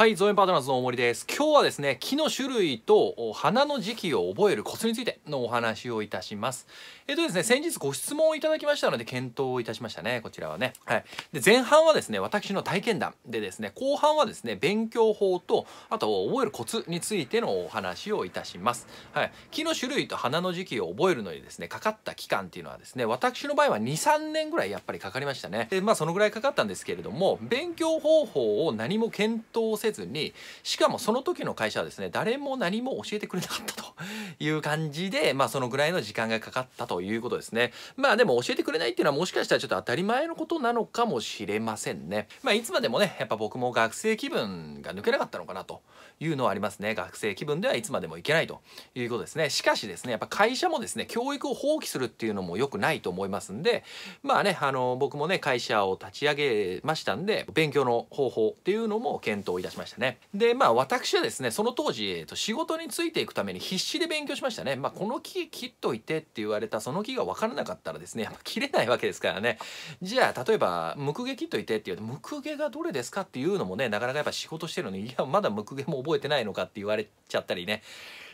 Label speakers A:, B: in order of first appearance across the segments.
A: はい、造園パートナーズの大森です。今日はですね、木の種類と花の時期を覚えるコツについてのお話をいたします。えっとですね、先日ご質問をいただきましたので検討いたしましたね、こちらはね。はい。で、前半はですね、私の体験談でですね、後半はですね、勉強法と、あと覚えるコツについてのお話をいたします。はい。木の種類と花の時期を覚えるのにですね、かかった期間っていうのはですね、私の場合は2、3年ぐらいやっぱりかかりましたね。で、まあそのぐらいかかったんですけれども、勉強方法を何も検討せずせずにしかもその時の会社はですね誰も何も教えてくれなかったと いう感じでまあそのぐらいの時間がかかったということですねまあでも教えてくれないっていうのはもしかしたらちょっと当たり前のことなのかもしれませんねまあいつまでもねやっぱ僕も学生気分が抜けなかったのかなというのはありますね学生気分ではいつまでもいけないということですねしかしですねやっぱ会社もですね教育を放棄するっていうのも良くないと思いますんでまあねあの僕もね会社を立ち上げましたんで勉強の方法っていうのも検討いたしましましたねでまあ私はですねその当時、えっと、仕事についていくために必死で勉強しましたねまあこの木切っといてって言われたその木が分からなかったらですねやっぱ切れないわけですからねじゃあ例えばムクゲ切っといてって言うとムクゲがどれですかっていうのもねなかなかやっぱ仕事してるのにいやまだムクゲも覚えてないのかって言われちゃったりね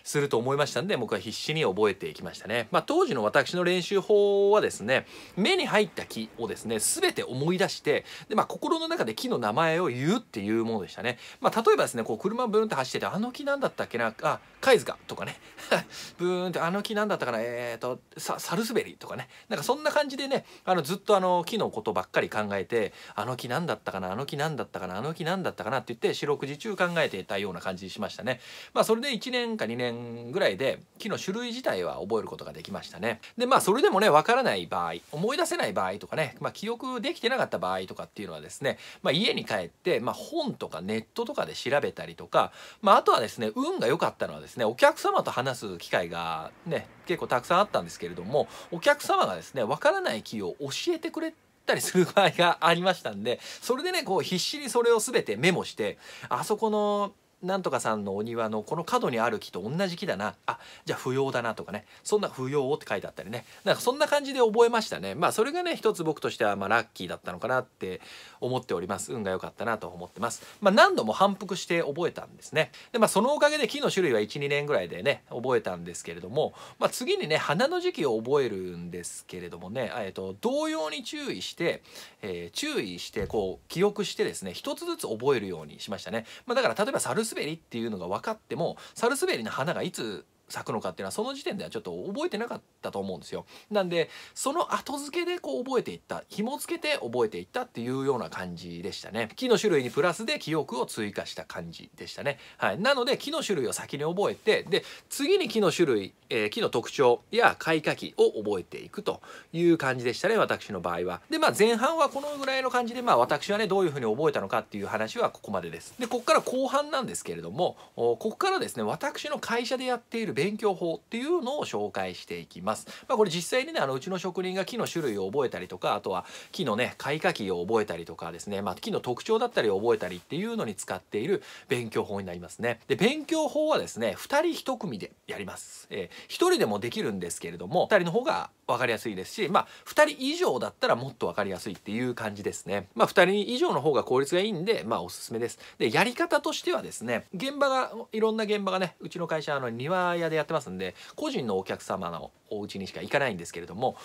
A: すると思いましたんで僕は必死に覚えていきましたね、まあ、当時の私の練習法はですね目に入った木をですね全て思い出してで、まあ、心の中で木の名前を言うっていうものでしたね、まあ、例えばですねこう車ブーンって走っててあの木なんだったっけなあ貝塚とかね ブーンってあの木なんだったかなえっ、ー、とササルスベリーとかねなんかそんな感じでねあのずっとあの木のことばっかり考えてあの木なんだったかなあの木なんだったかなあの木なんだったかなって言って四六時中考えていたような感じしましたねまあそれで1年か2年点ぐらいで木の種類自体は覚えることができましたね。でまあそれでもねわからない場合思い出せない場合とかね、まあ、記憶できてなかった場合とかっていうのはですね、まあ、家に帰って、まあ、本とかネットとかで調べたりとか、まあ、あとはですね運が良かったのはですねお客様と話す機会がね結構たくさんあったんですけれどもお客様がですねわからない木を教えてくれてたりする場合がありましたんでそれでねこう必死にそれを全てメモしてあそこのなんとかさんのお庭のこの角にある木と同じ木だなあじゃあ不要だなとかねそんな不要って書いてあったりねなんかそんな感じで覚えましたねまあそれがね一つ僕としてはまラッキーだったのかなって思っております運が良かったなと思ってますまあ、何度も反復して覚えたんですねでまあそのおかげで木の種類は12年ぐらいでね覚えたんですけれどもまあ、次にね花の時期を覚えるんですけれどもねえっ、と同様に注意して、えー、注意してこう記憶してですね一つずつ覚えるようにしましたねまだから例えばスベリっていうのが分かってもサルスベリの花がいつ咲くのかっていうのはその時点ではちょっと覚えてなかったと思うんですよなんでその後付けでこう覚えていった紐付けて覚えていったっていうような感じでしたね木の種類にプラスで記憶を追加した感じでしたねはいなので木の種類を先に覚えてで次に木の種類、えー、木の特徴や開花期を覚えていくという感じでしたね私の場合はでまあ前半はこのぐらいの感じでまあ私はねどういうふうに覚えたのかっていう話はここまでですでここから後半なんですけれどもここからですね私の会社でやっている勉強法っていうのを紹介していきます。まあ、これ実際にねあのうちの職人が木の種類を覚えたりとかあとは木のね開花期を覚えたりとかですね、まあ、木の特徴だったりを覚えたりっていうのに使っている勉強法になりますね。で勉強法はですね2人1組でやります。えー、1人でもできるんですけれども2人の方が分かりやすいですしまあ2人以上だったらもっと分かりやすいっていう感じですね。まあ、2人以上の方が効率がいいんでまあおすすめです。でやり方としてはですね現場がいろんな現場がねうちの会社あの庭や屋でやってますんで個人のお客様のお家にしか行かないんですけれども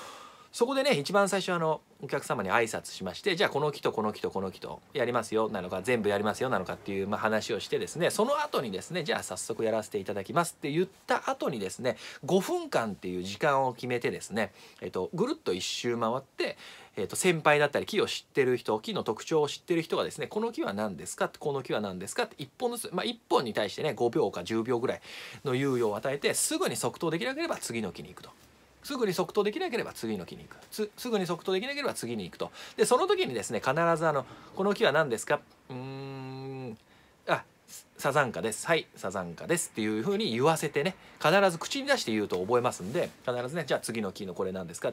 A: そこでね一番最初あのお客様に挨拶しましてじゃあこの木とこの木とこの木とやりますよなのか全部やりますよなのかっていう、まあ、話をしてですねその後にですねじゃあ早速やらせていただきますって言った後にですね5分間っていう時間を決めてですね、えっと、ぐるっと1周回って、えー、と先輩だったり木を知ってる人木の特徴を知ってる人がですねこの木は何ですかってこの木は何ですかって1本ずつ、まあ、1本に対してね5秒か10秒ぐらいの猶予を与えてすぐに即答できなければ次の木に行くと。すぐに即答できなければ次の木に行くすぐに即答できなければ次に行くとでその時にですね必ずあの「この木は何ですか?」うんサザンカですはいサザンカですっていうふうに言わせてね必ず口に出して言うと覚えますんで必ずねじゃあ次のキーのこれ何ですか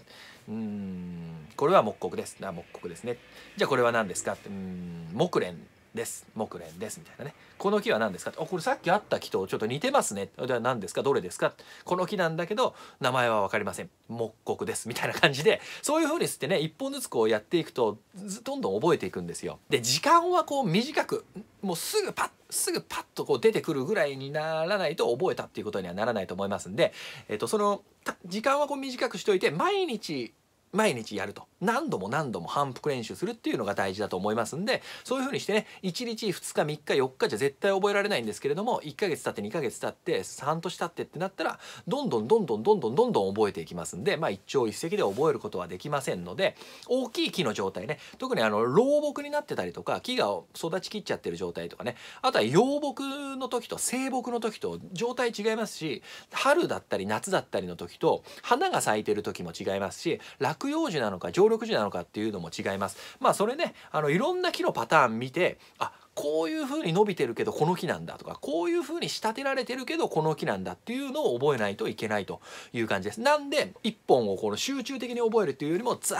A: うんこれは木刻ですあ木刻ですねじゃあこれは何ですかうん木蓮です木蓮ですみたいなねこの木は何ですかあこれさっきあった木とちょっと似てますねでは何ですかどれですかこの木なんだけど名前は分かりません木刻ですみたいな感じでそういう風にしてね一本ずつこうやっていくとどんどん覚えていくんですよで時間はこう短くもうすぐパッすぐパッとこう出てくるぐらいにならないと覚えたっていうことにはならないと思いますんで、えっと、その時間はこう短くしといて毎日毎日やると何度も何度も反復練習するっていうのが大事だと思いますんでそういう風にしてね1日2日3日4日じゃ絶対覚えられないんですけれども1ヶ月経って2ヶ月経って半年経ってってなったらどんどんどんどんどんどんどんどん覚えていきますんでまあ一朝一夕で覚えることはできませんので大きい木の状態ね特にあの老木になってたりとか木が育ちきっちゃってる状態とかねあとは洋木の時と生木の時と状態違いますし春だったり夏だったりの時と花が咲いてる時も違いますし落葉樹なのか常常緑なのかっていうのも違いますまあそれねあのいろんな木のパターン見てあこういうふうに伸びてるけどこの木なんだとかこういうふうに仕立てられてるけどこの木なんだっていうのを覚えないといけないという感じです。なんで1本をこの集中的に覚えるっていうよりもザ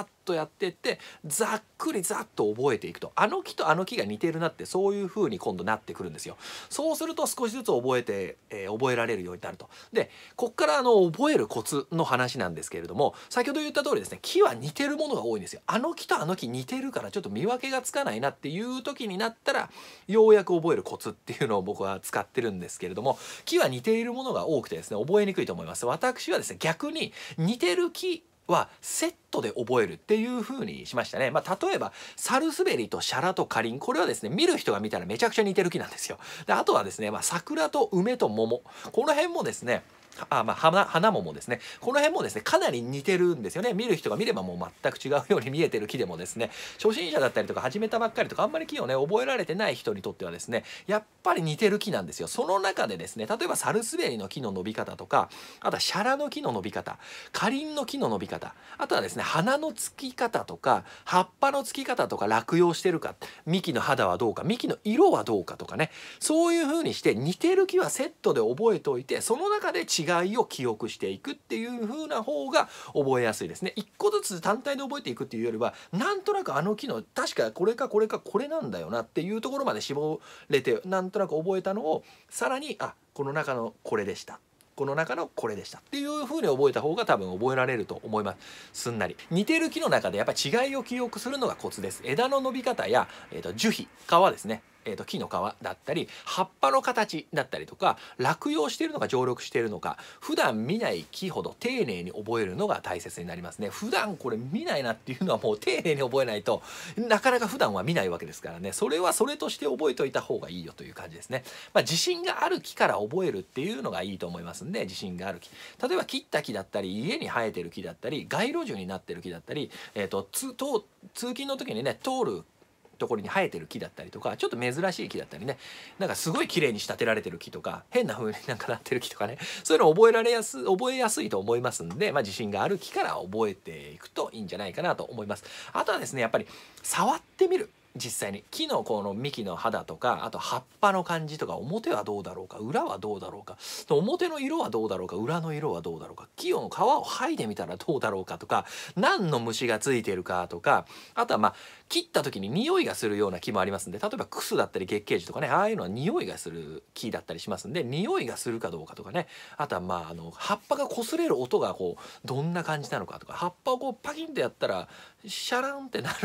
A: ーッとやってってざっくりざっと覚えていくとあの木とあの木が似てるなってそういう風に今度なってくるんですよ。そうすると少しずつ覚えて、えー、覚えられるようになると。でこっからあの覚えるコツの話なんですけれども先ほど言った通りですね木は似てるものが多いんですよ。あの木とあの木似てるからちょっと見分けがつかないなっていう時になってったらようやく覚えるコツっていうのを僕は使ってるんですけれども木は似ているものが多くてですね覚えにくいと思います私はですね逆に似てる木はセットで覚えるっていう風にしましたね。まあ、例えば、サルスベリとシャラとカリン。これはですね、見る人が見たらめちゃくちゃ似てる木なんですよ。で、あとはですね、まあ、桜と梅と桃。この辺もですね、あまあ花花ももですねこの辺もですねかなり似てるんですよね見る人が見ればもう全く違うように見えてる木でもですね初心者だったりとか始めたばっかりとかあんまり木をね覚えられてない人にとってはですねやっぱり似てる木なんですよその中でですね例えばサルスベリの木の伸び方とかあとはシャラの木の伸び方花輪の木の伸び方あとはですね花のつき方とか葉っぱのつき方とか落葉してるか幹の肌はどうか幹の色はどうかとかねそういう風にして似てる木はセットで覚えておいてその中で違違いを記憶していくっていう風な方が覚えやすいですね1個ずつ単体で覚えていくっていうよりはなんとなくあの機能確かこれかこれかこれなんだよなっていうところまで絞れてなんとなく覚えたのをさらにあこの中のこれでしたこの中のこれでしたっていう風に覚えた方が多分覚えられると思いますすんなり似てる木の中でやっぱ違いを記憶するのがコツです枝の伸び方や、えーと樹皮皮ですねえー、と木の皮だったり葉っぱの形だったりとか落葉しているのか常緑しているのか普段見ない木ほど丁寧に覚えるのが大切になりますね普段これ見ないなっていうのはもう丁寧に覚えないとなかなか普段は見ないわけですからねそれはそれとして覚えておいた方がいいよという感じですね、まあ、自信がある木から覚えるっていうのがいいと思いますんで自信がある木例えば切った木だったり家に生えてる木だったり街路樹になってる木だったり、えーと、と通勤の時にね通るところに生えてる木だったりとかちょっと珍しい木だったりねなんかすごい綺麗に仕立てられてる木とか変な風になんかなってる木とかねそういうのを覚えられやす覚えやすいと思いますんで、まあ、自信がある木から覚えていくといいんじゃないかなと思います。あとはですねやっぱり触ってみる実際に木のこの幹の肌とかあと葉っぱの感じとか表はどうだろうか裏はどうだろうか表の色はどうだろうか裏の色はどうだろうか木の皮を剥いでみたらどうだろうかとか何の虫がついてるかとかあとはまあ切った時に匂いがするような木もありますんで例えばクスだったり月桂樹とかねああいうのは匂いがする木だったりしますんで匂いがするかどうかとかねあとはまああの葉っぱが擦れる音がこうどんな感じなのかとか葉っぱをこうパキンとやったらシャランってなる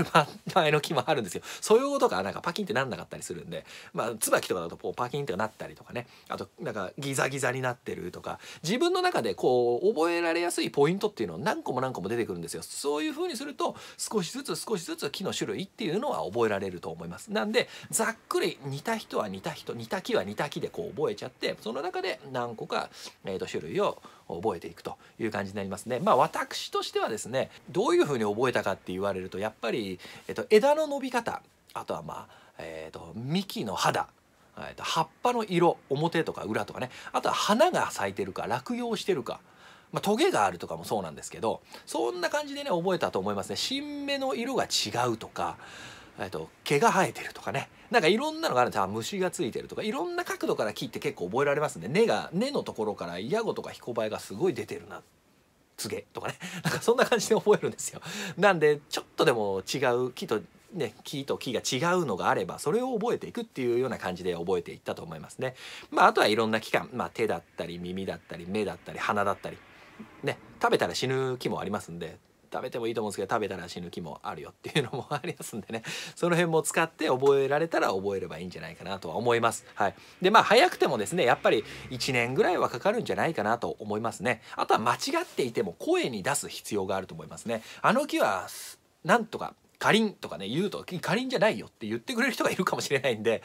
A: 前の木もあるんですよ。そういうことがなんかパキンってなんなかったりするんで、まあ、椿とかだとこうパキンってなったりとかね、あとなんかギザギザになってるとか、自分の中でこう覚えられやすいポイントっていうのを何個も何個も出てくるんですよ。そういう風にすると少しずつ少しずつ木の種類っていうのは覚えられると思います。なんで、ざっくり似た人は似た人、似た木は似た木でこう覚えちゃって、その中で何個か、えー、と種類を覚えていくという感じになりますね。まあ、私としてはですねどういうふうに覚えたかって言われるとやっぱり、えっと、枝の伸び方あとはまあ、えっと、幹の肌えっと、葉っぱの色表とか裏とかねあとは花が咲いてるか落葉してるかまあ、トゲがあるとかもそうなんですけどそんな感じでね覚えたと思いますね新芽の色が違うとかえっと、毛が生えてるとかねなんかいろんなのがあるんですよ虫がついてるとかいろんな角度から木って結構覚えられますね根が根のところからイヤゴとかヒコバエがすごい出てるなつげとかねなんかそんな感じで覚えるんですよなんでちょっとでも違う木とね、木と木が違うのがあればそれを覚えていくっていうような感じで覚えていったと思いますね。まあ、あとはいろんな器官、まあ、手だったり耳だったり目だったり鼻だったり、ね、食べたら死ぬ木もありますんで食べてもいいと思うんですけど食べたら死ぬ気もあるよっていうのもありますんでねその辺も使って覚えられたら覚えればいいんじゃないかなとは思います。はい、でまあ早くてもですねやっぱり1年ぐらいはかかるんじゃないかなと思いますね。あとは間違っていても声に出す必要があると思いますね。あの木はなんとかかりんとかね言うとかりんじゃないよって言ってくれる人がいるかもしれないんで、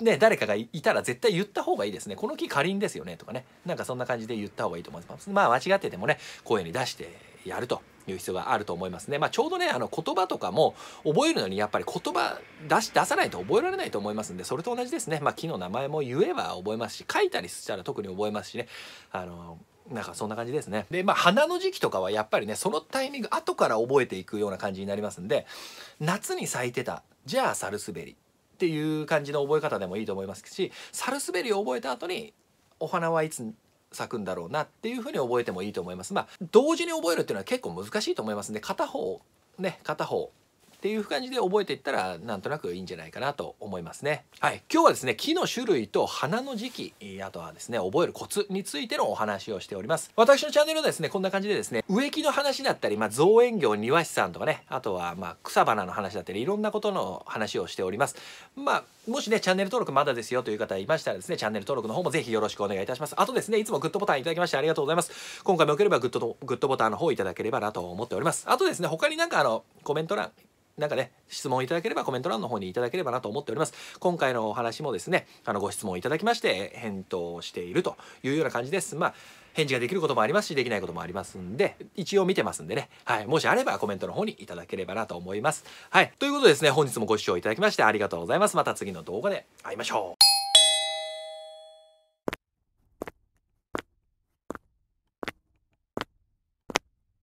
A: ね、誰かがいたら絶対言った方がいいですねこの木かりんですよねとかねなんかそんな感じで言った方がいいと思いますまあ間違っててもね声に出してやるという必要があると思いますね。まあ、ちょうどねあの言葉とかも覚えるのにやっぱり言葉出し出さないと覚えられないと思いますんでそれと同じですね、まあ、木の名前も言えば覚えますし書いたりしたら特に覚えますしね。あのなんかそんな感じですね。で、まあ、花の時期とかはやっぱりね、そのタイミング、後から覚えていくような感じになりますんで、夏に咲いてた、じゃあサルスベリっていう感じの覚え方でもいいと思いますし、サルスベリを覚えた後に、お花はいつ咲くんだろうなっていうふうに覚えてもいいと思います。まあ同時に覚えるっていうのは結構難しいと思いますんで片方ね片方っていう感じで覚えていったらなんとなくいいんじゃないかなと思いますね。はい、今日はですね木の種類と花の時期あとはですね覚えるコツについてのお話をしております。私のチャンネルはですねこんな感じでですね植木の話だったり、まあ、造園業庭師さんとかねあとはまあ草花の話だったりいろんなことの話をしております。まあ、もしねチャンネル登録まだですよという方いましたらですねチャンネル登録の方もぜひよろしくお願いいたします。あとですねいつもグッドボタンいただきましてありがとうございます。今回もよければグッドグッドボタンの方いただければなと思っております。あとですね他になんかあのコメント欄なんかね、質問いただければコメント欄の方にいただければなと思っております。今回のお話もですね、あのご質問いただきまして返答しているというような感じです。まあ返事ができることもありますしできないこともありますんで一応見てますんでね、はい、もしあればコメントの方にいただければなと思います。はい、ということでですね本日もご視聴いただきましてありがとうございます。また次の動画で会いましょう。